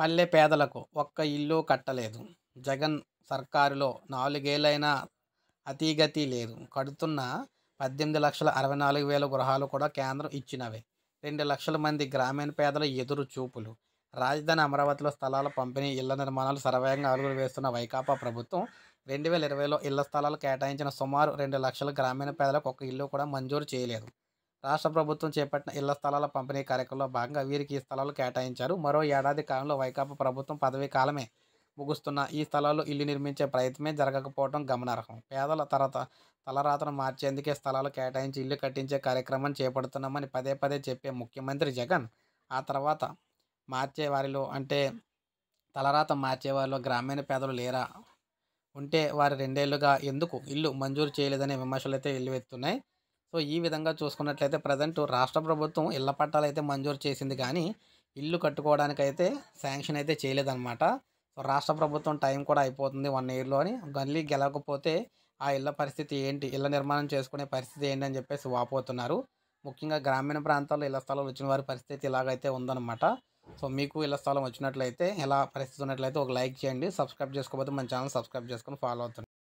పల్లె పేదలకు ఒక్క ఇల్లు కట్టలేదు జగన్ సర్కారులో నాలుగేళ్లైనా అతీగతి లేదు కడుతున్న పద్దెనిమిది లక్షల అరవై నాలుగు వేల గృహాలు కూడా కేంద్రం ఇచ్చినవే రెండు లక్షల మంది గ్రామీణ పేదల ఎదురు చూపులు రాజధాని అమరావతిలో స్థలాల పంపిణీ ఇళ్ల నిర్మాణాలు సర్వేగంగా అడుగులు వేస్తున్న వైకాపా ప్రభుత్వం రెండు వేల ఇరవైలో ఇళ్ల స్థలాలు కేటాయించిన సుమారు రెండు లక్షల గ్రామీణ పేదలకు ఒక ఇల్లు కూడా మంజూరు చేయలేదు రాష్ట్ర ప్రభుత్వం చేపట్టిన ఇళ్ల స్థలాల పంపిణీ కార్యక్రమంలో భాగంగా వీరికి ఈ స్థలాలు కేటాయించారు మరో ఏడాది కాలంలో వైకాపా ప్రభుత్వం పదవీ కాలమే ముగుస్తున్న ఈ స్థలాల్లో ఇల్లు నిర్మించే ప్రయత్నమే జరగకపోవడం గమనార్హం పేదల తర్వాత తలరాతను మార్చేందుకే స్థలాలు కేటాయించి ఇల్లు కట్టించే కార్యక్రమం చేపడుతున్నామని పదే పదే చెప్పే ముఖ్యమంత్రి జగన్ ఆ తర్వాత మార్చే వారిలో అంటే తలరాత మార్చే వారిలో గ్రామీణ పేదలు లేరా ఉంటే వారి రెండేళ్లుగా ఎందుకు ఇల్లు మంజూరు చేయలేదనే విమర్శలు అయితే వెల్లువెత్తున్నాయి సో ఈ విధంగా చూసుకున్నట్లయితే ప్రజెంట్ రాష్ట్ర ప్రభుత్వం ఇళ్ల పట్టాలు అయితే మంజూరు చేసింది కానీ ఇల్లు కట్టుకోవడానికైతే శాంక్షన్ అయితే చేయలేదన్నమాట సో రాష్ట్ర ప్రభుత్వం టైం కూడా అయిపోతుంది వన్ ఇయర్లో అని గల్లీ గెలవకపోతే ఆ ఇళ్ల పరిస్థితి ఏంటి ఇళ్ల నిర్మాణం చేసుకునే పరిస్థితి ఏంటి అని చెప్పేసి వాపోతున్నారు ముఖ్యంగా గ్రామీణ ప్రాంతాల్లో ఇళ్ల స్థలాలు వచ్చిన వారి పరిస్థితి ఇలాగైతే ఉందన్నమాట సో మీకు ఇళ్ల స్థలం వచ్చినట్లయితే ఎలా పరిస్థితి ఉన్నట్లయితే ఒక లైక్ చేయండి సబ్స్క్రైబ్ చేసుకోకపోతే మన ఛానల్ సబ్స్క్రైబ్ చేసుకొని ఫాలో అవుతుంది